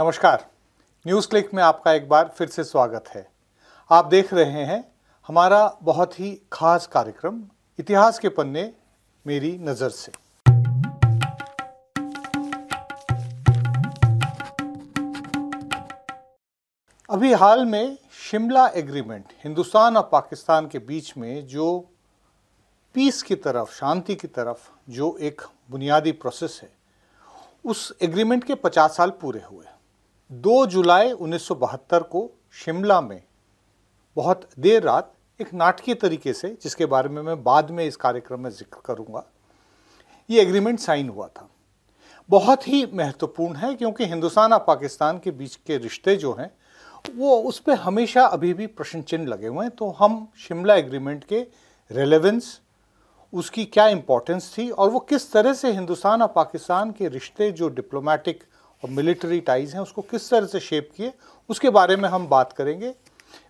नमस्कार news click में आपका एक बार फिर से स्वागत है आप देख रहे हैं हमारा बहुत ही खास कार्यक्रम इतिहास के पन्ने मेरी नज़र से अभी हाल में शिमला एग्रीमेंट हिंदुस्तान और पाकिस्तान के बीच में जो पीस की तरफ शांति की तरफ जो एक बुनियादी प्रोसेस है उस एग्रीमेंट के 50 साल पूरे हुए दो जुलाई उन्नीस को शिमला में बहुत देर रात एक नाटकीय तरीके से जिसके बारे में मैं बाद में इस कार्यक्रम में जिक्र करूंगा ये एग्रीमेंट साइन हुआ था बहुत ही महत्वपूर्ण है क्योंकि हिंदुस्तान और पाकिस्तान के बीच के रिश्ते जो हैं वो उस पर हमेशा अभी भी प्रश्न चिन्ह लगे हुए हैं तो हम शिमला एग्रीमेंट के रेलेवेंस उसकी क्या इम्पोर्टेंस थी और वो किस तरह से हिंदुस्तान और पाकिस्तान के रिश्ते जो डिप्लोमेटिक और मिलिट्री टाइज हैं उसको किस तरह से शेप किए उसके बारे में हम बात करेंगे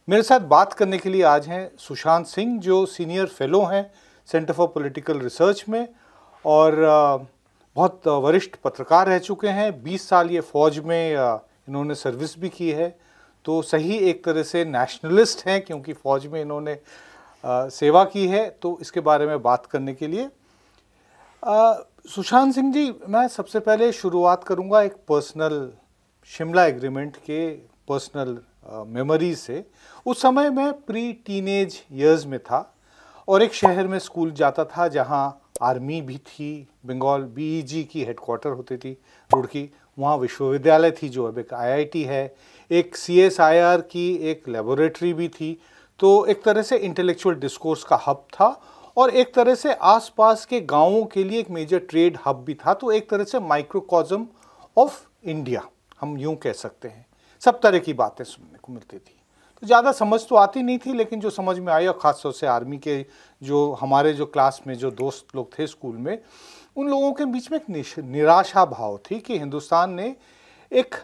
मेरे साथ बात करने के लिए आज हैं सुशांत सिंह जो सीनियर फेलो हैं सेंटर फॉर पॉलिटिकल रिसर्च में और बहुत वरिष्ठ पत्रकार रह चुके हैं 20 साल ये फौज में इन्होंने सर्विस भी की है तो सही एक तरह से नेशनलिस्ट हैं क्योंकि फ़ौज में इन्होंने सेवा की है तो इसके बारे में बात करने के लिए सुशांत सिंह जी मैं सबसे पहले शुरुआत करूंगा एक पर्सनल शिमला एग्रीमेंट के पर्सनल मेमोरी से उस समय मैं प्री टीनेज ईयर्स में था और एक शहर में स्कूल जाता था जहां आर्मी भी थी बंगाल बीईजी e की हेडक्वार्टर होती थी रुड़की वहाँ विश्वविद्यालय थी जो अब एक आईआईटी है एक सीएसआईआर की एक लेबोरेटरी भी थी तो एक तरह से इंटेलेक्चुअल डिस्कोर्स का हब था और एक तरह से आसपास के गांवों के लिए एक मेजर ट्रेड हब भी था तो एक तरह से माइक्रोकॉजम ऑफ इंडिया हम यूं कह सकते हैं सब तरह की बातें सुनने को मिलती थी तो ज़्यादा समझ तो आती नहीं थी लेकिन जो समझ में आई और ख़ासतौर से आर्मी के जो हमारे जो क्लास में जो दोस्त लोग थे स्कूल में उन लोगों के बीच में एक निराशा भाव थी कि हिंदुस्तान ने एक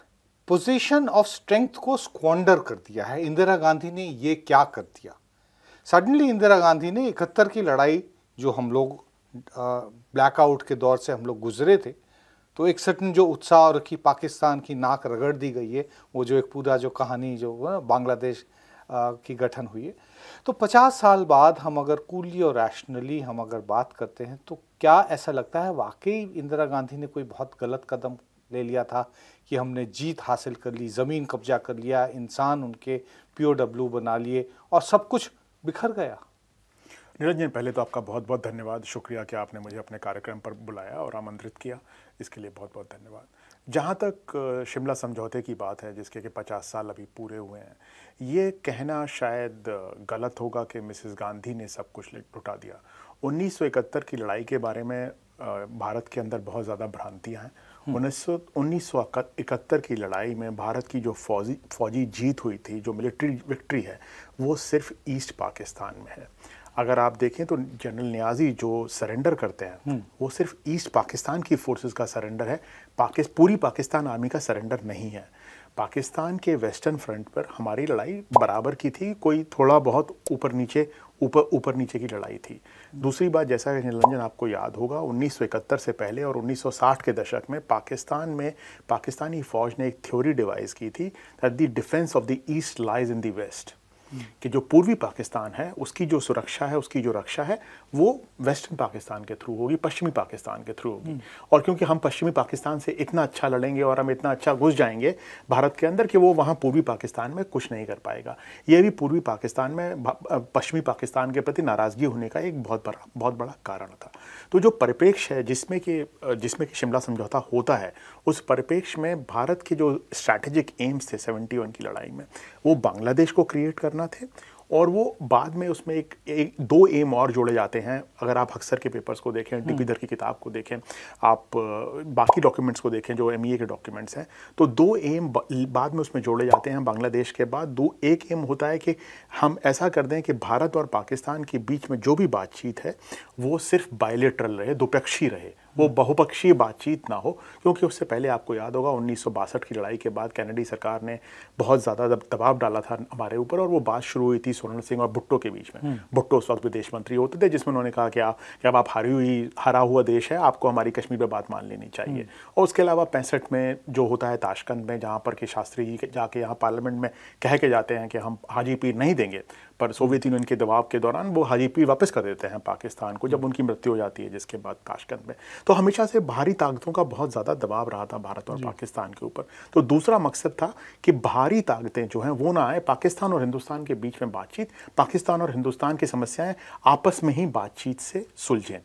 पोजीशन ऑफ स्ट्रेंथ को स्क्वांडर कर दिया है इंदिरा गांधी ने ये क्या कर दिया सडनली इंदिरा गांधी ने इकहत्तर की लड़ाई जो हम लोग ब्लैकआउट के दौर से हम लोग गुजरे थे तो एक सटन जो उत्साह और की पाकिस्तान की नाक रगड़ दी गई है वो जो एक पूरा जो कहानी जो बांग्लादेश की गठन हुई है तो 50 साल बाद हम अगर कूली और रैशनली हम अगर बात करते हैं तो क्या ऐसा लगता है वाकई इंदिरा गांधी ने कोई बहुत गलत कदम ले लिया था कि हमने जीत हासिल कर ली ज़मीन कब्जा कर लिया इंसान उनके पी बना लिए और सब कुछ बिखर गया निरंजन पहले तो आपका बहुत बहुत धन्यवाद शुक्रिया कि आपने मुझे अपने कार्यक्रम पर बुलाया और आमंत्रित किया इसके लिए बहुत बहुत धन्यवाद जहाँ तक शिमला समझौते की बात है जिसके कि 50 साल अभी पूरे हुए हैं ये कहना शायद गलत होगा कि मिसेस गांधी ने सब कुछ लुटा दिया 1971 की लड़ाई के बारे में भारत के अंदर बहुत ज़्यादा भ्रांतियाँ हैं हम्म। उन्नीस सौ इकहत्तर की लड़ाई में भारत की जो फौजी फौजी जीत हुई थी जो मिलिट्री विक्ट्री है वो सिर्फ ईस्ट पाकिस्तान में है अगर आप देखें तो जनरल न्याजी जो सरेंडर करते हैं हम्म। वो सिर्फ ईस्ट पाकिस्तान की फोर्सेस का सरेंडर है पाकिस् पूरी पाकिस्तान आर्मी का सरेंडर नहीं है पाकिस्तान के वेस्टर्न फ्रंट पर हमारी लड़ाई बराबर की थी कोई थोड़ा बहुत ऊपर नीचे ऊपर ऊपर नीचे की लड़ाई थी दूसरी बात जैसा कि निरंजन आपको याद होगा 1971 से पहले और 1960 के दशक में पाकिस्तान में पाकिस्तानी फ़ौज ने एक थ्योरी डिवाइस की थी that the defence of the east lies in the west कि जो पूर्वी पाकिस्तान है उसकी जो सुरक्षा है उसकी जो रक्षा है वो वेस्टर्न पाकिस्तान के थ्रू होगी पश्चिमी पाकिस्तान के थ्रू होगी हम्म। और क्योंकि हम पश्चिमी पाकिस्तान से इतना अच्छा लड़ेंगे और हम इतना अच्छा घुस जाएंगे भारत के अंदर कि वो वहाँ पूर्वी पाकिस्तान में कुछ नहीं कर पाएगा ये भी पूर्वी पाकिस्तान में पश्चिमी पाकिस्तान के प्रति नाराज़गी होने का एक बहुत बड़ा बहुत बड़ा कारण था तो जो परिप्रेक्ष्य है जिसमें कि जिसमें कि शिमला समझौता होता है उस परिप्रेक्ष्य में भारत के जो स्ट्रैटेजिक एम्स थे सेवेंटी की लड़ाई में वो बांग्लादेश को क्रिएट करना करना थे और वो बाद में उसमें एक, एक दो एम और जोड़े जाते हैं अगर आप अक्सर के पेपर्स को देखें डिपीदर हम्म। की किताब को देखें आप बाकी डॉक्यूमेंट्स को देखें जो एम e के डॉक्यूमेंट्स हैं तो दो एम बाद में उसमें जोड़े जाते हैं बांग्लादेश के बाद दो एक एम होता है कि हम ऐसा कर दें कि भारत और पाकिस्तान के बीच में जो भी बातचीत है वो सिर्फ बायलेटरल रहे द्विपक्षीय रहे वो बहुपक्षीय बातचीत ना हो क्योंकि उससे पहले आपको याद होगा उन्नीस की लड़ाई के बाद कैनेडी सरकार ने बहुत ज़्यादा दबाव डाला था हमारे ऊपर और वो बात शुरू हुई थी स्वर्ण सिंह और भुट्टो के बीच में हम्म। भुट्टो उस वक्त विदेश मंत्री होते थे जिसमें उन्होंने कहा कि आप कि अब आप हारी हुई हरा हुआ देश है आपको हमारी कश्मीर पर बात मान लेनी चाहिए हम्म। और उसके अलावा पैंसठ में जो होता है ताशकंद में जहाँ पर कि शास्त्री जी जाके यहाँ पार्लियामेंट में कह के जाते हैं कि हम हाजी पीर नहीं देंगे पर सोवियत यूनियन के दबाव के दौरान वो हाजीपी वापस कर देते हैं पाकिस्तान को जब हम्म। उनकी मृत्यु हो जाती है जिसके बाद ताशकंद में तो हमेशा से बाहरी ताकतों का बहुत ज़्यादा दबाव रहा था भारत और पाकिस्तान के ऊपर तो दूसरा मकसद था कि बाहरी ताकतें जो हैं वो ना आए पाकिस्तान और हिंदुस्तान के बीच में बातचीत पाकिस्तान और हिंदुस्तान की समस्याएं आपस में ही बातचीत से सुलझें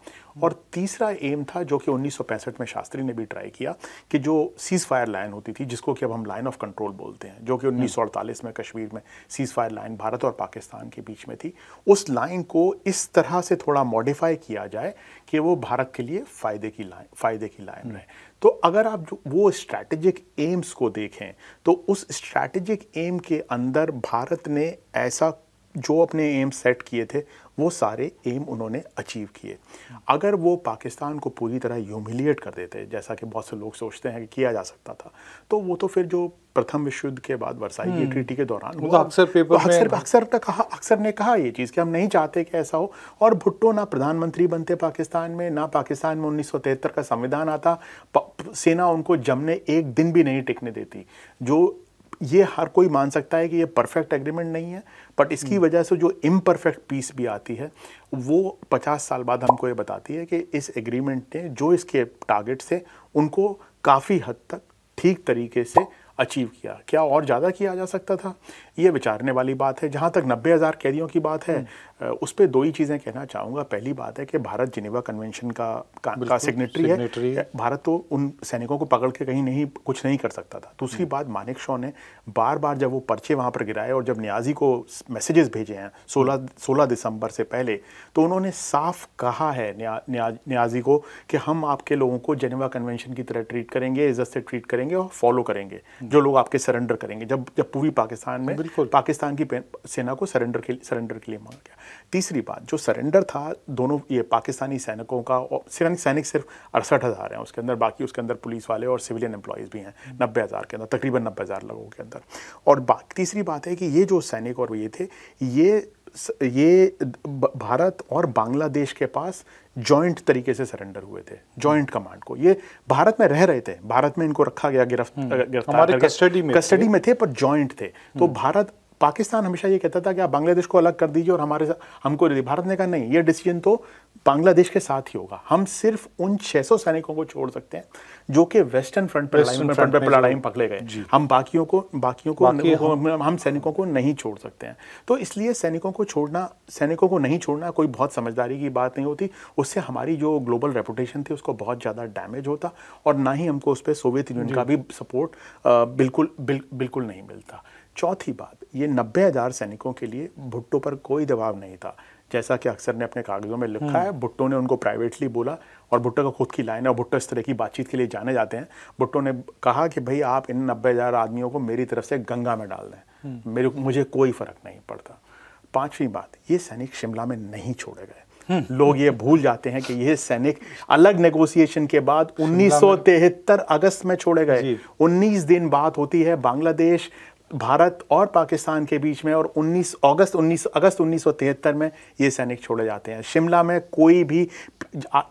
और तीसरा एम था जो कि 1965 में शास्त्री ने भी ट्राई किया कि जो सीज़ फायर लाइन होती थी जिसको कि अब हम लाइन ऑफ कंट्रोल बोलते हैं जो कि 1948 हम्म। में कश्मीर में सीज़ फायर लाइन भारत और पाकिस्तान के बीच में थी उस लाइन को इस तरह से थोड़ा मॉडिफाई किया जाए कि वो भारत के लिए फ़ायदे की लाइन फ़ायदे की लाइन हम्म। रहे तो अगर आप जो वो स्ट्रैटेजिक एम्स को देखें तो उस स्ट्रैटेजिक एम के अंदर भारत ने ऐसा जो अपने एम सेट किए थे वो सारे एम उन्होंने अचीव किए अगर वो पाकिस्तान को पूरी तरह ह्यूमिलिएट कर देते जैसा कि बहुत से लोग सोचते हैं कि किया जा सकता था तो वो तो फिर जो प्रथम विश्व युद्ध के बाद वर्साई की ट्रीटी हम्म। के दौरान तो अक्सर तो अक्सर अक्सर कहा अक्सर ने कहा ये चीज़ कि हम नहीं चाहते कि ऐसा हो और भुट्टो ना प्रधानमंत्री बनते पाकिस्तान में ना पाकिस्तान में उन्नीस का संविधान आता सेना उनको जमने एक दिन भी नहीं टिकने देती जो ये हर कोई मान सकता है कि ये परफेक्ट एग्रीमेंट नहीं है बट इसकी हम्म। वजह से जो इम परफेक्ट पीस भी आती है वो पचास साल बाद हमको ये बताती है कि इस एग्रीमेंट ने जो इसके टारगेट्स थे उनको काफ़ी हद तक ठीक तरीके से अचीव किया क्या और ज़्यादा किया जा सकता था ये विचारने वाली बात है जहाँ तक नब्बे हज़ार कैदियों की बात है हम्म। उस पर दो ही चीज़ें कहना चाहूँगा पहली बात है कि भारत जिनेवा कन्वेंशन का का, का सिग्नेटरी है।, है भारत तो उन सैनिकों को पकड़ के कहीं नहीं कुछ नहीं कर सकता था दूसरी हम्म। बात मानिक शॉ ने बार बार जब वो पर्चे वहाँ पर गिराए और जब न्याजी को मैसेजेस भेजे हैं सोलह हम्म। सोलह दिसंबर से पहले तो उन्होंने साफ कहा है न्याजी को कि हम आपके लोगों को जेनेवा कन्वेंशन की तरह ट्रीट करेंगे इज्जत से ट्रीट करेंगे और फॉलो करेंगे जो लोग आपके सरेंडर करेंगे जब जब पूरी पाकिस्तान में पाकिस्तान की सेना को सरेंडर के सरेंडर के लिए मांगा गया तीसरी बात जो सरेंडर था दोनों ये पाकिस्तानी सैनिकों का और सैनिक सैनिक सिर्फ अड़सठ हज़ार हैं उसके अंदर बाकी उसके अंदर पुलिस वाले और सिविलियन एम्प्लॉयज़ भी हैं नब्बे हज़ार के अंदर तकरीबन नब्बे हज़ार लोगों के अंदर और तीसरी बात है कि ये जो सैनिक और ये थे ये ये भारत और बांग्लादेश के पास जॉइंट तरीके से सरेंडर हुए थे जॉइंट कमांड हम्म। को ये भारत में रह रहे थे भारत में इनको रखा गया गिरफ्त हम्म। कस्टडी में कस्टडी में थे पर जॉइंट थे तो हम्म। भारत पाकिस्तान हमेशा ये कहता था कि आप बांग्लादेश को अलग कर दीजिए और हमारे साथ हमको दे भारत ने कहा नहीं ये डिसीजन तो बांग्लादेश के साथ ही होगा हम सिर्फ उन 600 सैनिकों को छोड़ सकते हैं जो कि वेस्टर्न फ्रंट पर फ्रंट पर लड़ाई में पकड़े गए हम बाकियों को बाकियों को बाकी हम, हम सैनिकों को नहीं छोड़ सकते हैं तो इसलिए सैनिकों को छोड़ना सैनिकों को नहीं छोड़ना कोई बहुत समझदारी की बात नहीं होती उससे हमारी जो ग्लोबल रेपुटेशन थी उसको बहुत ज़्यादा डैमेज होता और ना ही हमको उस पर सोवियत यूनियन का भी सपोर्ट बिल्कुल बिल्कुल नहीं मिलता चौथी बात ये नब्बे हज़ार सैनिकों के लिए भुट्टो पर कोई दबाव नहीं था जैसा कि अक्सर ने अपने कागजों में लिखा हम्म। है भुट्टो ने उनको प्राइवेटली बोला और भुट्टो का खुद की लाइन है और भुट्टो इस तरह की बातचीत के लिए जाने जाते हैं भुट्टो ने कहा कि भाई आप इन नब्बे हज़ार आदमियों को मेरी तरफ से गंगा में डाल दें हम्म। मेरे मुझे कोई फ़र्क नहीं पड़ता पांचवी बात ये सैनिक शिमला में नहीं छोड़े गए हम्म। लोग ये भूल जाते हैं कि ये सैनिक अलग नेगोशिएशन के बाद उन्नीस अगस्त में छोड़े गए 19 दिन बात होती है बांग्लादेश भारत और पाकिस्तान के बीच में और 19 अगस्त 19 अगस्त 1973 में ये सैनिक छोड़े जाते हैं शिमला में कोई भी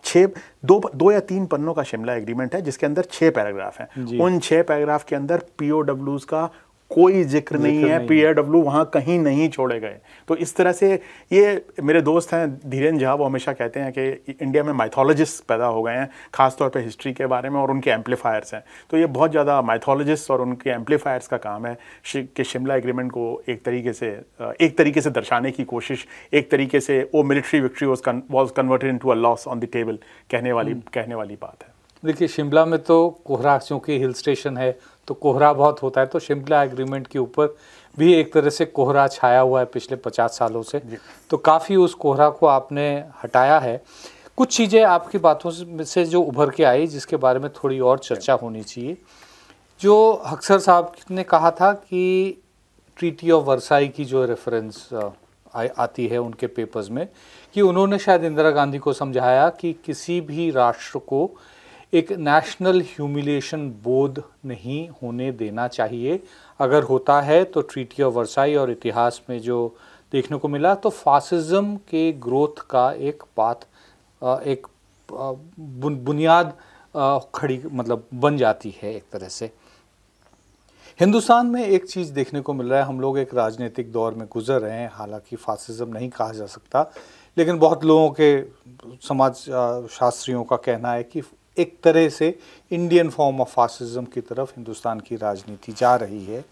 छः दो दो या तीन पन्नों का शिमला एग्रीमेंट है जिसके अंदर छः पैराग्राफ हैं उन छः पैराग्राफ के अंदर पीओडब्ल्यूज का कोई जिक्र नहीं है पी एडब्ल्यू वहाँ कहीं नहीं छोड़े गए तो इस तरह से ये मेरे दोस्त हैं धीरेन झा वो हमेशा कहते हैं कि इंडिया में माइथोलॉजिस्ट पैदा हो गए हैं खासतौर पर हिस्ट्री के बारे में और उनके एम्पलीफायर्स हैं तो ये बहुत ज़्यादा माइथोलॉजिस्ट और उनके एम्पलीफायर्स का काम है कि शिमला एग्रीमेंट को एक तरीके से एक तरीके से दर्शाने की कोशिश एक तरीके से वो military victory was converted into a loss on the table कहने वाली हम्म। कहने वाली बात है देखिए शिमला में तो कोहरा चूँकि हिल स्टेशन है तो कोहरा बहुत होता है तो शिमला एग्रीमेंट के ऊपर भी एक तरह से कोहरा छाया हुआ है पिछले पचास सालों से तो काफ़ी उस कोहरा को आपने हटाया है कुछ चीज़ें आपकी बातों से जो उभर के आई जिसके बारे में थोड़ी और चर्चा होनी चाहिए जो अक्सर साहब ने कहा था कि ट्रीटी ऑफ वर्साई की जो रेफरेंस आती है उनके पेपर्स में कि उन्होंने शायद इंदिरा गांधी को समझाया कि किसी भी राष्ट्र को एक नेशनल ह्यूमिलेशन बोध नहीं होने देना चाहिए अगर होता है तो ट्रीटी ऑफ वर्साई और इतिहास में जो देखने को मिला तो फासिज्म के ग्रोथ का एक पाथ एक बुनियाद खड़ी मतलब बन जाती है एक तरह से हिंदुस्तान में एक चीज़ देखने को मिल रहा है हम लोग एक राजनीतिक दौर में गुजर रहे हैं हालांकि फासिज्म नहीं कहा जा सकता लेकिन बहुत लोगों के समाज शास्त्रियों का कहना है कि एक तरह से इंडियन फॉर्म ऑफ फासिज्म की तरफ हिंदुस्तान की राजनीति जा रही है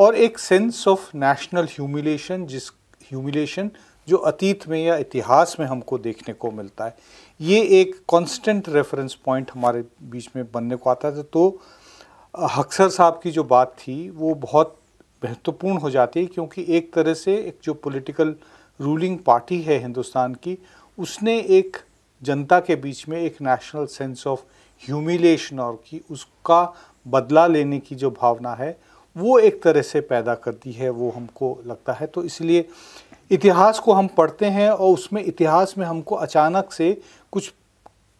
और एक सेंस ऑफ नेशनल ह्यूमिलेशन जिस ह्यूमिलेशन जो अतीत में या इतिहास में हमको देखने को मिलता है ये एक कांस्टेंट रेफरेंस पॉइंट हमारे बीच में बनने को आता था तो हक्सर साहब की जो बात थी वो बहुत महत्वपूर्ण हो जाती है क्योंकि एक तरह से एक जो पॉलिटिकल रूलिंग पार्टी है हिंदुस्तान की उसने एक जनता के बीच में एक नेशनल सेंस ऑफ ह्यूमिलेशन और कि उसका बदला लेने की जो भावना है वो एक तरह से पैदा करती है वो हमको लगता है तो इसलिए इतिहास को हम पढ़ते हैं और उसमें इतिहास में हमको अचानक से कुछ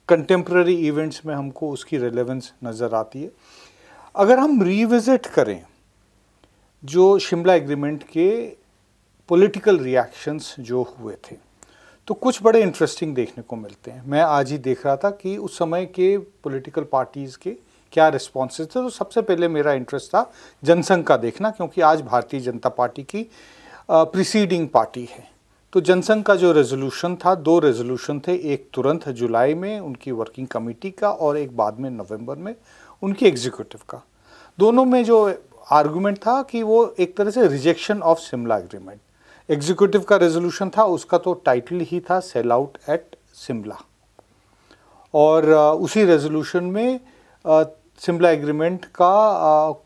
कंटेम्प्रेरी इवेंट्स में हमको उसकी रेलेवेंस नज़र आती है अगर हम रिविज़िट करें जो शिमला एग्रीमेंट के पॉलिटिकल रिएक्शंस जो हुए थे तो कुछ बड़े इंटरेस्टिंग देखने को मिलते हैं मैं आज ही देख रहा था कि उस समय के पॉलिटिकल पार्टीज़ के क्या रिस्पॉन्सेज थे तो सबसे पहले मेरा इंटरेस्ट था जनसंघ का देखना क्योंकि आज भारतीय जनता पार्टी की प्रिसीडिंग पार्टी है तो जनसंघ का जो रेजोल्यूशन था दो रेजोल्यूशन थे एक तुरंत जुलाई में उनकी वर्किंग कमेटी का और एक बाद में नवंबर में उनकी एग्जीक्यूटिव का दोनों में जो आर्गूमेंट था कि वो एक तरह से rejection of Shimla agreement executive का रेजोल्यूशन था उसका तो टाइटल ही था सेल आउट एट शिमला और उसी रेजोल्यूशन में शिमला एग्रीमेंट का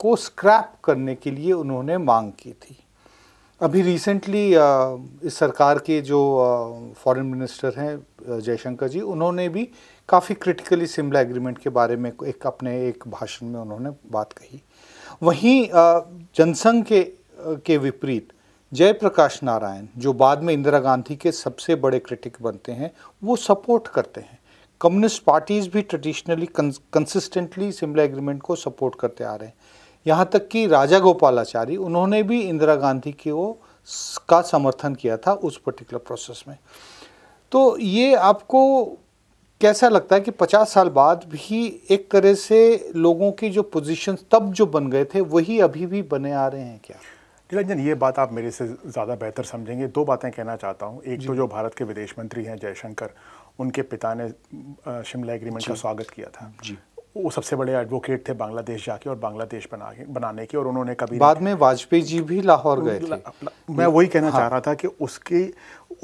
को स्क्रैप करने के लिए उन्होंने मांग की थी अभी रिसेंटली इस सरकार के जो फॉरेन मिनिस्टर हैं जयशंकर जी उन्होंने भी काफ़ी क्रिटिकली शिमला एग्रीमेंट के बारे में एक अपने एक भाषण में उन्होंने बात कही वहीं जनसंघ के के विपरीत जयप्रकाश नारायण जो बाद में इंदिरा गांधी के सबसे बड़े क्रिटिक बनते हैं वो सपोर्ट करते हैं कम्युनिस्ट पार्टीज़ भी ट्रेडिशनली कंसिस्टेंटली शिमला एग्रीमेंट को सपोर्ट करते आ रहे हैं यहाँ तक कि राजा गोपालाचारी उन्होंने भी इंदिरा गांधी के वो का समर्थन किया था उस पर्टिकुलर प्रोसेस में तो ये आपको कैसा लगता है कि 50 साल बाद भी एक तरह से लोगों की जो पोजीशंस तब जो बन गए थे वही अभी भी बने आ रहे हैं क्या निरंजन ये बात आप मेरे से ज़्यादा बेहतर समझेंगे दो बातें कहना चाहता हूँ एक तो जो भारत के विदेश मंत्री हैं जयशंकर उनके पिता ने शिमला एग्रीमेंट का स्वागत किया था जी वो सबसे बड़े एडवोकेट थे बांग्लादेश जाके और बांग्लादेश बना के बनाने के और उन्होंने कभी बाद में वाजपेयी जी भी लाहौर गए थे मैं वही कहना हाँ। चाह रहा था कि उसके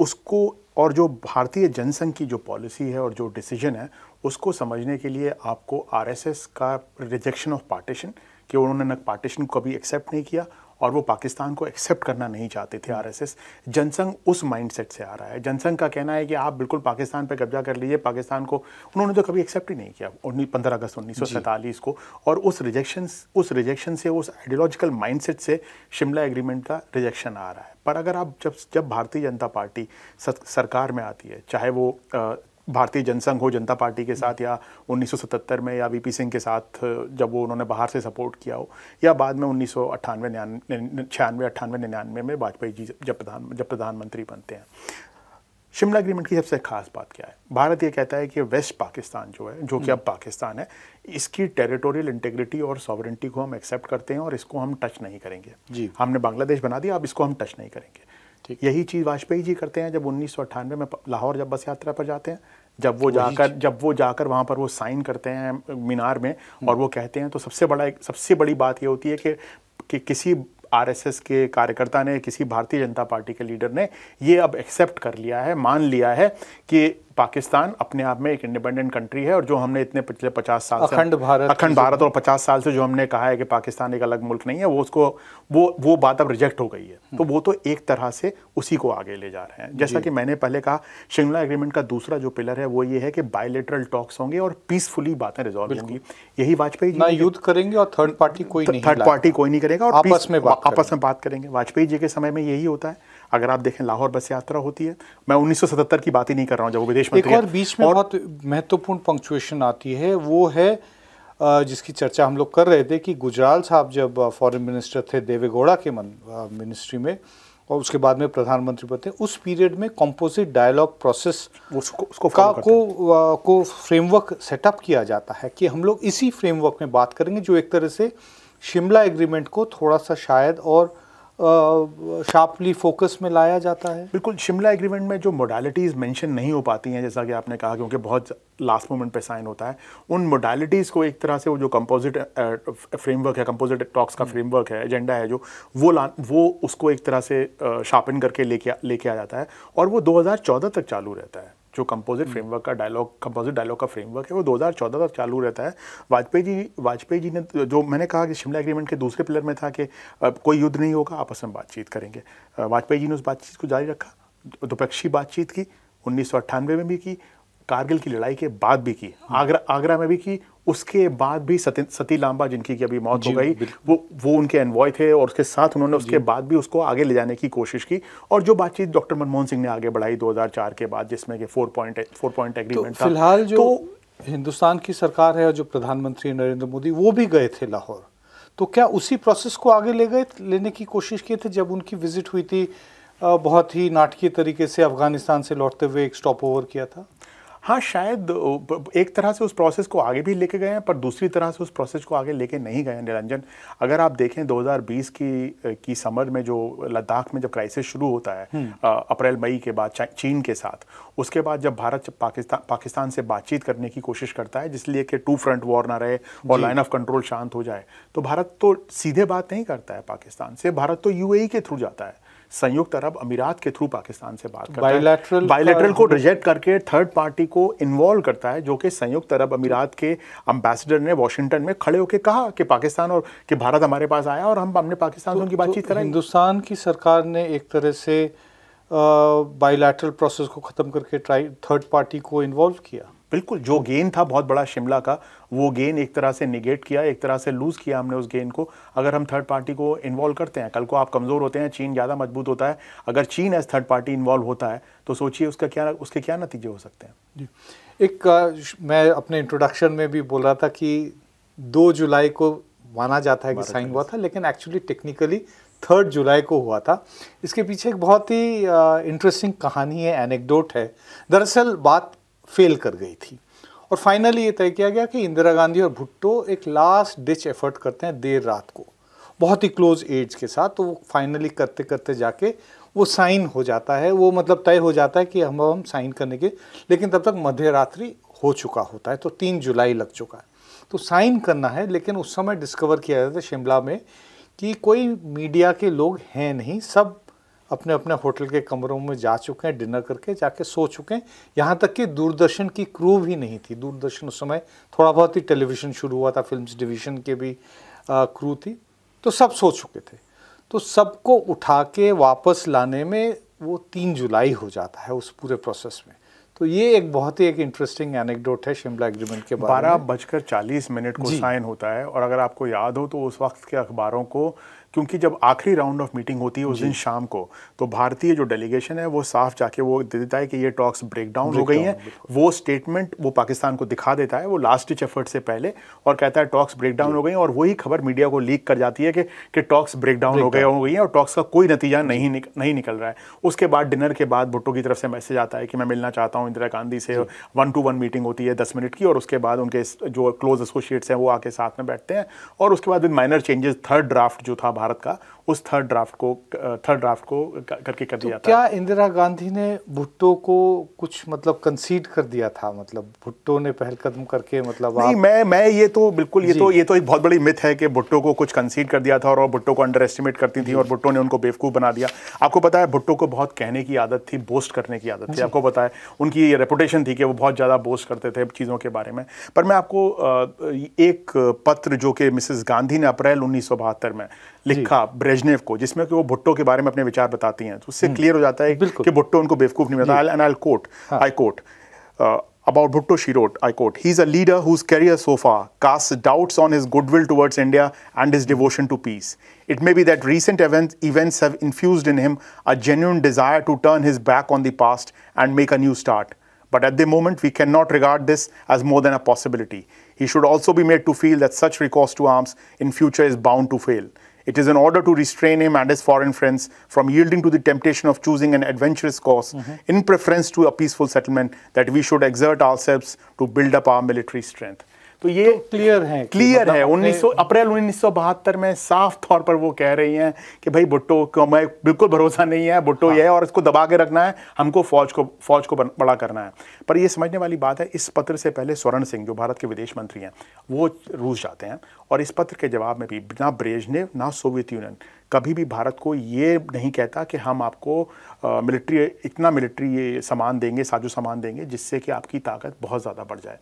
उसको और जो भारतीय जनसंघ की जो पॉलिसी है और जो डिसीजन है उसको समझने के लिए आपको आरएसएस का रिजेक्शन ऑफ पार्टीशन कि उन्होंने न पार्टीशन को कभी एक्सेप्ट नहीं किया और वो पाकिस्तान को एक्सेप्ट करना नहीं चाहते थे आरएसएस जनसंघ उस माइंडसेट से आ रहा है जनसंघ का कहना है कि आप बिल्कुल पाकिस्तान पर कब्जा कर लीजिए पाकिस्तान को उन्होंने तो कभी एक्सेप्ट ही नहीं किया उन्नीस पंद्रह अगस्त उन्नीस को और उस रिजेक्शन उस रिजेक्शन से उस आइडियोलॉजिकल माइंडसेट से शिमला एग्रीमेंट का रिजेक्शन आ रहा है पर अगर आप जब जब भारतीय जनता पार्टी सरकार में आती है चाहे वो भारतीय जनसंघ हो जनता पार्टी के साथ या 1977 में या वीपी सिंह के साथ जब वो उन्होंने बाहर से सपोर्ट किया हो या बाद में उन्नीस सौ अट्ठानवे छियानवे अट्ठानवे निन्यानवे में वाजपेयी जी जब प्रधान जब प्रधानमंत्री बनते हैं शिमला अग्रीमेंट की सबसे खास बात क्या है भारत ये कहता है कि वेस्ट पाकिस्तान जो है जो कि हम्म। अब पाकिस्तान है इसकी टेरिटोरियल इंटेग्रिटी और सॉवरेंटी को हम एक्सेप्ट करते हैं और इसको हम टच नहीं करेंगे जी हमने बांग्लादेश बना दिया अब इसको हम टच नहीं करेंगे ठीक यही चीज़ वाजपेयी जी करते हैं जब उन्नीस में लाहौर जब बस यात्रा पर जाते हैं जब वो जाकर जब वो जाकर वहाँ पर वो साइन करते हैं मीनार में और वो कहते हैं तो सबसे बड़ा सबसे बड़ी बात ये होती है कि कि किसी आरएसएस के कार्यकर्ता ने किसी भारतीय जनता पार्टी के लीडर ने ये अब एक्सेप्ट कर लिया है मान लिया है कि पाकिस्तान अपने आप में एक इंडिपेंडेंट कंट्री है और जो हमने इतने पिछले पचास साल अखंड भारत अखंड भारत और पचास साल से जो हमने कहा है कि पाकिस्तान एक अलग मुल्क नहीं है वो उसको वो वो बात अब रिजेक्ट हो गई है हम्म। तो वो तो एक तरह से उसी को आगे ले जा रहे हैं जैसा कि मैंने पहले कहा शिमला एग्रीमेंट का दूसरा जो पिलर है वो ये है कि बायोलिटरल टॉक्स होंगे और पीसफुली बातें रिजॉल्व होंगी यही वाजपेयी जी युद्ध करेंगे और थर्ड पार्टी कोई नहीं थर्ड पार्टी कोई नहीं करेगा और आपस में आपस में बात करेंगे वाजपेयी जी के समय में यही होता है अगर आप देखें लाहौर बस यात्रा होती है मैं उन्नीस की बात ही नहीं कर रहा हूँ जब वो विदेश मंत्री एक तो और बीच में और... बहुत महत्वपूर्ण पंक्चुएशन आती है वो है जिसकी चर्चा हम लोग कर रहे थे कि गुजराल साहब जब फॉरेन मिनिस्टर थे देवेगौड़ा के मन मिनिस्ट्री में और उसके बाद में प्रधानमंत्री बनते उस पीरियड में कंपोजिट डायलॉग प्रोसेस उसको उसको का को आ, को फ्रेमवर्क सेटअप किया जाता है कि हम लोग इसी फ्रेमवर्क में बात करेंगे जो एक तरह से शिमला एग्रीमेंट को थोड़ा सा शायद और शार्पली फोकस में लाया जाता है बिल्कुल शिमला एग्रीमेंट में जो मोडालिटीज़ मेंशन नहीं हो पाती हैं जैसा कि आपने कहा क्योंकि बहुत लास्ट मोमेंट पे साइन होता है उन मोडालिटीज़ को एक तरह से वो जो कंपोजिट फ्रेमवर्क है कंपोजिट टॉक्स का फ्रेमवर्क हम्म। है एजेंडा है जो वो ला वो उसको एक तरह से शार्पन करके लेके लेके आ जाता है और वो दो तक चालू रहता है जो कंपोजिट फ्रेमवर्क हम्म। का डायलॉग कंपोजिट डायलॉग का फ्रेमवर्क है वो 2014 तक चालू रहता है वाजपेयी जी वाजपेयी जी ने जो मैंने कहा कि शिमला एग्रीमेंट के दूसरे पिलर में था कि कोई युद्ध नहीं होगा आपस में बातचीत करेंगे वाजपेयी जी ने उस बातचीत को जारी रखा द्विपक्षीय बातचीत की उन्नीस में भी की कारगिल की लड़ाई के बाद भी की हम्म। आगरा आगरा में भी की उसके बाद भी सती लांबा जिनकी की अभी मौत हो गई वो वो उनके एनवॉय थे और उसके साथ उन्होंने उसके बाद भी उसको आगे ले जाने की कोशिश की और जो बातचीत डॉक्टर मनमोहन सिंह ने आगे बढ़ाई 2004 के बाद जिसमें कि four point four point agreement तो फिलहाल जो तो, हिंदुस्तान की सरकार है और जो प्रधानमंत्री नरेंद्र मोदी वो भी गए थे लाहौर तो क्या उसी प्रोसेस को आगे ले गए लेने की कोशिश किए थे जब उनकी विजिट हुई थी बहुत ही नाटकीय तरीके से अफगानिस्तान से लौटते हुए एक स्टॉप ओवर किया था हाँ शायद एक तरह से उस प्रोसेस को आगे भी लेके गए हैं पर दूसरी तरह से उस प्रोसेस को आगे लेके नहीं गए हैं निरंजन अगर आप देखें 2020 की की समर में जो लद्दाख में जब क्राइसिस शुरू होता है हम्म। अप्रैल मई के बाद चीन के साथ उसके बाद जब भारत पाकिस्तान पाकिस्तान से बातचीत करने की कोशिश करता है जिसलिए कि टू फ्रंट वॉर ना रहे और लाइन ऑफ कंट्रोल शांत हो जाए तो भारत तो सीधे बात नहीं करता है पाकिस्तान से भारत तो यू e के थ्रू जाता है संयुक्त अरब अमीरात के थ्रू पाकिस्तान से बात करता बाइलेट्रल है बायोलेटरल को रिजेक्ट करके थर्ड पार्टी को इन्वॉल्व करता है जो कि संयुक्त अरब अमीरात के अम्बेसडर ने वाशिंगटन में खड़े होकर कहा कि पाकिस्तान और कि भारत हमारे पास आया और हम हमने पाकिस्तान से तो- उनकी बातचीत तो कराई हिंदुस्तान की सरकार ने एक तरह से बायोलेटरल प्रोसेस को ख़त्म करके ट्राई थर्ड पार्टी को इन्वॉल्व किया बिल्कुल जो गेन था बहुत बड़ा शिमला का वो गेन एक तरह से निगेट किया एक तरह से लूज़ किया हमने उस गेन को अगर हम थर्ड पार्टी को इन्वॉल्व करते हैं कल को आप कमज़ोर होते हैं चीन ज़्यादा मजबूत होता है अगर चीन एज थर्ड पार्टी इन्वॉल्व होता है तो सोचिए उसका क्या उसके क्या नतीजे हो सकते हैं जी एक मैं अपने इंट्रोडक्शन में भी बोल रहा था कि दो जुलाई को माना जाता है कि साइन हुआ था लेकिन एक्चुअली टेक्निकली थर्ड जुलाई को हुआ था इसके पीछे एक बहुत ही इंटरेस्टिंग कहानी है एनेक्डोट है दरअसल बात फेल कर गई थी और फाइनली ये तय किया गया कि इंदिरा गांधी और भुट्टो एक लास्ट डिच एफर्ट करते हैं देर रात को बहुत ही क्लोज एज के साथ तो वो फाइनली करते करते जाके वो साइन हो जाता है वो मतलब तय हो जाता है कि हम हम साइन करने के लेकिन तब तक मध्य रात्रि हो चुका होता है तो तीन जुलाई लग चुका है तो साइन करना है लेकिन उस समय डिस्कवर किया जाता है शिमला में कि कोई मीडिया के लोग हैं नहीं सब अपने अपने होटल के कमरों में जा चुके हैं डिनर करके जाके सो चुके हैं यहाँ तक कि दूरदर्शन की क्रू भी नहीं थी दूरदर्शन उस समय थोड़ा बहुत ही टेलीविज़न शुरू हुआ था फिल्म डिवीज़न के भी आ, क्रू थी तो सब सो चुके थे तो सबको उठा के वापस लाने में वो तीन जुलाई हो जाता है उस पूरे प्रोसेस में तो ये एक बहुत ही एक इंटरेस्टिंग एनेक्डोट है शिमला एग्रीमेंट के बारे में बारह बजकर चालीस मिनट को साइन होता है और अगर आपको याद हो तो उस वक्त के अखबारों को क्योंकि जब आखिरी राउंड ऑफ मीटिंग होती है उस दिन शाम को तो भारतीय जो डेलीगेशन है वो साफ जाके वो दे देता है कि ये टॉक्स ब्रेक डाउन हो गई हैं वो स्टेटमेंट वो पाकिस्तान को दिखा देता है वो लास्ट डिच एफर्ट से पहले और कहता है टॉक्स ब्रेक डाउन हो गई और वही खबर मीडिया को लीक कर जाती है कि कि टॉक्स ब्रेक डाउन हो गए हो गई हैं और टॉक्स का कोई नतीजा नहीं नहीं निकल रहा है उसके बाद डिनर के बाद भुट्टो की तरफ से मैसेज आता है कि मैं मिलना चाहता हूँ इंदिरा गांधी से वन टू वन मीटिंग होती है दस मिनट की और उसके बाद उनके जो क्लोज एसोसिएट्स हैं वो आके साथ में बैठते हैं और उसके बाद माइनर चेंजेस थर्ड ड्राफ्ट जो था भारत का उस थर्ड ड्राफ्ट को थर्ड ड्राफ्ट को करके कर तो दिया तो था क्या इंदिरा गांधी ने भुट्टो को कुछ मतलब कंसीड कर दिया था मतलब भुट्टो ने पहल कदम करके मतलब नहीं मैं मैं ये तो बिल्कुल ये तो ये तो एक बहुत बड़ी मिथ है कि भुट्टो को कुछ कंसीड कर दिया था और भुट्टो को अंडर एस्टिमेट करती थी और भुट्टो ने उनको बेवकूफ़ बना दिया आपको पता है भुट्टो को बहुत कहने की आदत थी बोस्ट करने की आदत थी आपको पता है उनकी ये रेपुटेशन थी कि वो बहुत ज़्यादा बोस्ट करते थे चीज़ों के बारे में पर मैं आपको एक पत्र जो कि मिसेस गांधी ने अप्रैल उन्नीस में लिखा ब्रेजनेव को जिसमें कि वो भुट्टो के बारे में अपने विचार बताती हैं तो उससे क्लियर हम्म। हो जाता है कि भुट्टो उनको बेवकूफ नहीं बताया and I quote I quote about Bhutto she wrote I quote he is a leader whose career so far cast doubts on his goodwill towards India and his devotion to peace it may be that recent event events have infused in him a genuine desire to turn his back on the past and make a new start but at the moment we can not regard this as more than a possibility he should also be made to feel that such recourse to arms in future is bound to fail It is in order to restrain him and his foreign friends from yielding to the temptation of choosing an adventurous course mm -hmm. in preference to a peaceful settlement that we should exert ourselves to build up our military strength. तो ये तो clear है clear मतलब है उन्नीस अप्रैल उन्नीस में साफ तौर पर वो कह रही हैं कि भाई भुट्टो को मैं बिल्कुल भरोसा नहीं है भुट्टो हाँ। ये है और इसको दबा के रखना है हमको फौज को फौज को बड़ा करना है पर ये समझने वाली बात है इस पत्र से पहले स्वर्ण सिंह जो भारत के विदेश मंत्री हैं वो रूस जाते हैं और इस पत्र के जवाब में भी ना ब्रेजनेव ना सोवियत यूनियन कभी भी भारत को ये नहीं कहता कि हम आपको मिलिट्री इतना मिलिट्री सामान देंगे साजो सामान देंगे जिससे कि आपकी ताकत बहुत ज़्यादा बढ़ जाए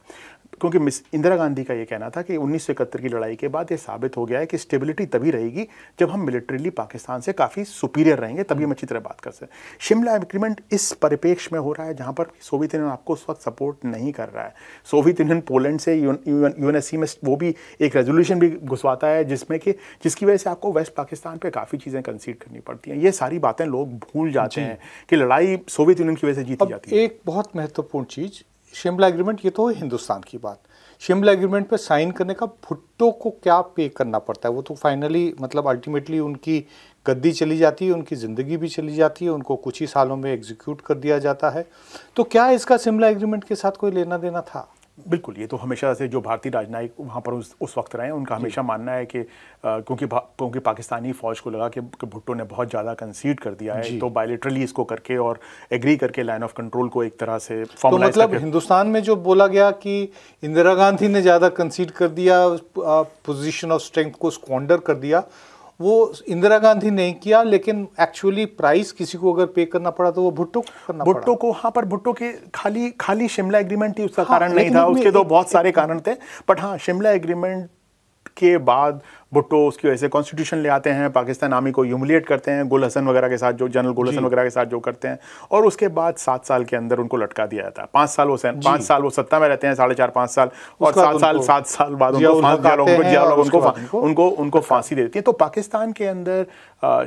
क्योंकि मिस इंदिरा गांधी का ये कहना था कि उन्नीस की लड़ाई के बाद ये साबित हो गया है कि स्टेबिलिटी तभी रहेगी जब हम मिलिट्रीली पाकिस्तान से काफ़ी सुपीरियर रहेंगे तभी हम अच्छी तरह बात कर सकते शिमला एग्रीमेंट इस परिपेक्ष में हो रहा है जहाँ पर सोवियत यूनियन आपको उस वक्त सपोर्ट नहीं कर रहा है सोवियत यूनियन पोलैंड से यू में वो भी एक रेजोल्यूशन भी घुसवाता है जिसमें कि जिसकी वजह से आपको वेस्ट पाकिस्तान पर काफ़ी चीज़ें कंसीड करनी पड़ती हैं ये सारी बातें लोग भूल जाते हैं कि लड़ाई सोवियत यूनियन की वजह से जीती जाती है एक बहुत महत्वपूर्ण चीज़ शिमला एग्रीमेंट ये तो हिंदुस्तान की बात शिमला एग्रीमेंट पे साइन करने का भुट्टो को क्या पे करना पड़ता है वो तो फाइनली मतलब अल्टीमेटली उनकी गद्दी चली जाती है उनकी ज़िंदगी भी चली जाती है उनको कुछ ही सालों में एग्जीक्यूट कर दिया जाता है तो क्या इसका शिमला एग्रीमेंट के साथ कोई लेना देना था बिल्कुल ये तो हमेशा से जो भारतीय राजनयिक वहाँ पर उस उस वक्त रहे उनका हमेशा मानना है कि क्योंकि क्योंकि पाकिस्तानी फ़ौज को लगा कि, कि भुट्टो ने बहुत ज़्यादा कंसीड कर दिया है तो बायोलिट्रली इसको करके और एग्री करके लाइन ऑफ कंट्रोल को एक तरह से तो मतलब हिंदुस्तान में जो बोला गया कि इंदिरा गांधी ने ज़्यादा कंसीड कर दिया पोजिशन ऑफ स्ट्रेंथ को स्कॉन्डर कर दिया वो इंदिरा गांधी ने किया लेकिन एक्चुअली प्राइस किसी को अगर पे करना पड़ा तो वो भुट्टो को करना भुट्टो को हाँ पर भुट्टो के खाली खाली शिमला एग्रीमेंट ही उसका हाँ, कारण नहीं था उसके तो बहुत सारे कारण थे बट हाँ शिमला एग्रीमेंट के बाद भुट्टो उसकी वजह से कॉन्स्टिट्यूशन ले आते हैं पाकिस्तान आर्मी को ह्यूमिलेट करते हैं गुल हसन वगैरह के साथ जो जनरल गुल हसन वगैरह के साथ जो करते हैं और उसके बाद सात साल के अंदर उनको लटका दिया जाता है पांच साल वो सैन पाँच साल वो सत्ता में रहते हैं साढ़े चार पांच साल और सात साल सात साल बाद उनको उनको उनको फांसी दे देती है तो पाकिस्तान के अंदर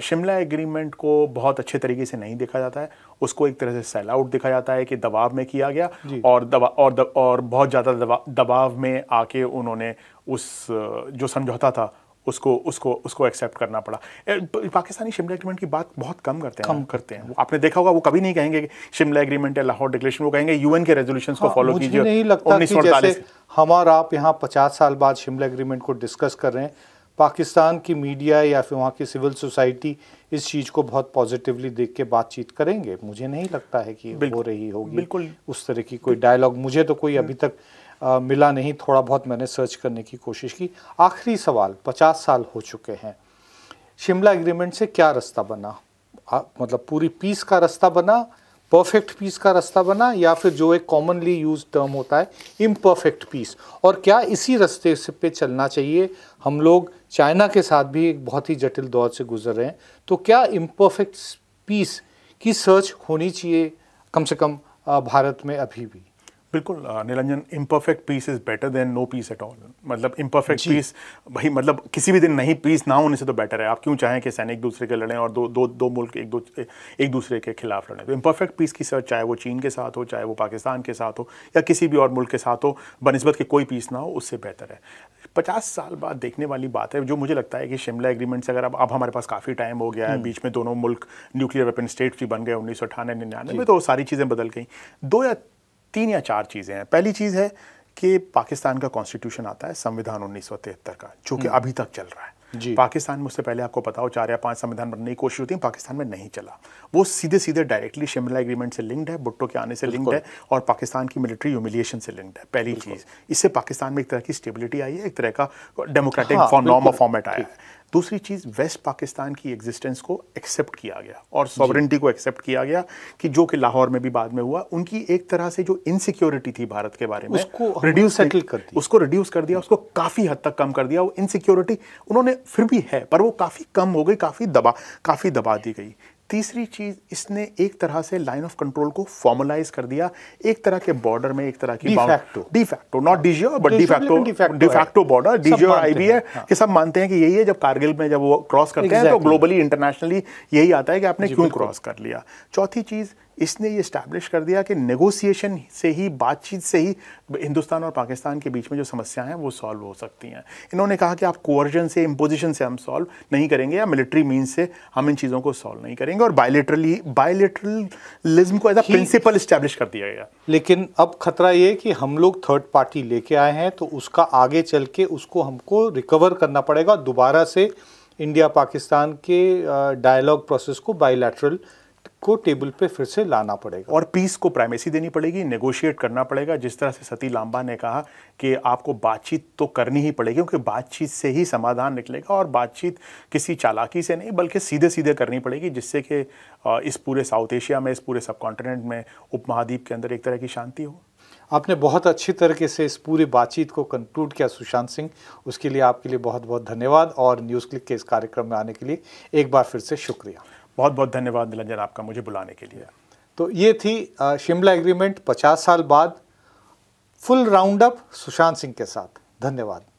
शिमला एग्रीमेंट को बहुत अच्छे तरीके से नहीं देखा जाता है उसको एक तरह से सेल आउट देखा जाता है कि दबाव में किया गया और दबा और और बहुत ज़्यादा दबाव में आके उन्होंने उस जो समझौता था उसको उसको उसको एक्सेप्ट करना पड़ा पाकिस्तानी शिमला एग्रीमेंट की बात बहुत कम करते हैं कम करते हैं वो आपने देखा होगा वो कभी नहीं कहेंगे शिमला एग्रीमेंट या लाहौर डिक्लेरेशन वो कहेंगे यूएन के रेजोल्यूशन हाँ, को फॉलो कीजिए नहीं लगता कि जैसे हम और आप यहाँ पचास साल बाद शिमला एग्रीमेंट को डिस्कस कर रहे हैं पाकिस्तान की मीडिया या फिर वहाँ की सिविल सोसाइटी इस चीज़ को बहुत पॉजिटिवली देख के बातचीत करेंगे मुझे नहीं लगता है कि हो रही होगी बिल्कुल उस तरह की कोई डायलॉग मुझे तो कोई हम्म। अभी तक आ, मिला नहीं थोड़ा बहुत मैंने सर्च करने की कोशिश की आखिरी सवाल पचास साल हो चुके हैं शिमला एग्रीमेंट से क्या रास्ता बना आ, मतलब पूरी पीस का रास्ता बना परफेक्ट पीस का रास्ता बना या फिर जो एक कॉमनली यूज टर्म होता है इम्परफेक्ट पीस और क्या इसी रास्ते से पे चलना चाहिए हम लोग चाइना के साथ भी एक बहुत ही जटिल दौर से गुजर रहे हैं तो क्या इम्परफेक्ट पीस की सर्च होनी चाहिए कम से कम भारत में अभी भी बिल्कुल निरंजन imperfect peace is better than no peace at all मतलब इम्परफेक्ट पीस भाई मतलब किसी भी दिन नहीं पीस ना होने से तो बेटर है आप क्यों चाहें कि सैनिक दूसरे के लड़ें और दो दो दो मुल्क एक दो एक दूसरे के खिलाफ लड़ें तो इम्परफेक्ट पीस की सर्च चाहे वो चीन के साथ हो चाहे वो पाकिस्तान के साथ हो या किसी भी और मुल्क के साथ हो बनस्बत के कोई पीस ना हो उससे बेहतर है पचास साल बाद देखने वाली बात है जो मुझे लगता है कि शिमला एग्रीमेंट से अगर अब अब हमारे पास काफ़ी टाइम हो गया है हम्म। बीच में दोनों मुल्क न्यूक्लियर वेपन स्टेट्स भी बन गए उन्नीस सौ अठानवे निन्यानवे में तो सारी चीज़ें बदल गई दो या तीन या चार चीज़ें हैं पहली चीज़ है कि पाकिस्तान का कॉन्स्टिट्यूशन आता है संविधान उन्नीस का जो कि हम्म। अभी तक चल रहा है जी पाकिस्तान में उससे पहले आपको पता हो चार या पांच संविधान बनने की कोशिश होती है पाकिस्तान में नहीं चला वो सीधे सीधे डायरेक्टली शिमला एग्रीमेंट से लिंक्ड है भुट्टो के आने से लिंक्ड है और पाकिस्तान की मिलिट्री ह्यूमिलिएशन से लिंक्ड है पहली चीज़ इससे पाकिस्तान में एक तरह की स्टेबिलिटी आई है एक तरह का डेमोक्रेटिक नॉर्म ऑफ फॉर्मेट आया है दूसरी चीज़ वेस्ट पाकिस्तान की एग्जिस्टेंस को एक्सेप्ट किया गया और सॉवरेंटी को एक्सेप्ट किया गया कि जो कि लाहौर में भी बाद में हुआ उनकी एक तरह से जो इनसिक्योरिटी थी भारत के बारे में उसको रिड्यूस सेटल कर दिया उसको रिड्यूस कर दिया उसको काफ़ी हद तक कम कर दिया वो इनसिक्योरिटी उन्होंने फिर भी है पर वो काफ़ी कम हो गई काफ़ी दबा काफ़ी दबा दी गई तीसरी चीज इसने एक तरह से लाइन ऑफ कंट्रोल को फॉर्मलाइज कर दिया एक तरह के बॉर्डर में एक तरह की de facto not de jure but de facto de facto border de jure IB है हाँ। ये सब मानते हैं कि यही है जब कारगिल में जब वो क्रॉस करते हैं तो ग्लोबली इंटरनेशनली यही आता है कि आपने क्यों क्रॉस कर लिया चौथी चीज इसने ये इस्टेब्लिश कर दिया कि नेगोशिएशन से ही बातचीत से ही हिंदुस्तान और पाकिस्तान के बीच में जो समस्याएं हैं वो सॉल्व हो सकती हैं इन्होंने कहा कि आप कोअर्जन से इम्पोजिशन से हम सॉल्व नहीं करेंगे या मिलिट्री मीन से हम इन चीज़ों को सॉल्व नहीं करेंगे और बायोलिटरली बायोलिटरलिज्म को एज अ प्रिंसिपल इस्टेब्लिश कर दिया गया लेकिन अब खतरा ये कि हम लोग थर्ड पार्टी लेके आए हैं तो उसका आगे चल के उसको हमको रिकवर करना पड़ेगा दोबारा से इंडिया पाकिस्तान के डायलॉग प्रोसेस को बायोलैटरल को टेबल पे फिर से लाना पड़ेगा और पीस को प्राइमेसी देनी पड़ेगी नेगोशिएट करना पड़ेगा जिस तरह से सती लांबा ने कहा कि आपको बातचीत तो करनी ही पड़ेगी क्योंकि बातचीत से ही समाधान निकलेगा और बातचीत किसी चालाकी से नहीं बल्कि सीधे सीधे करनी पड़ेगी जिससे कि इस पूरे साउथ एशिया में इस पूरे सब कॉन्टिनेंट में उपमहाद्वीप के अंदर एक तरह की शांति हो आपने बहुत अच्छी तरीके से इस पूरी बातचीत को कंक्लूड किया सुशांत सिंह उसके लिए आपके लिए बहुत बहुत धन्यवाद और न्यूज़ क्लिक के इस कार्यक्रम में आने के लिए एक बार फिर से शुक्रिया बहुत बहुत धन्यवाद निलंजन आपका मुझे बुलाने के लिए तो ये थी शिमला एग्रीमेंट पचास साल बाद full round up Sushant Singh के साथ धन्यवाद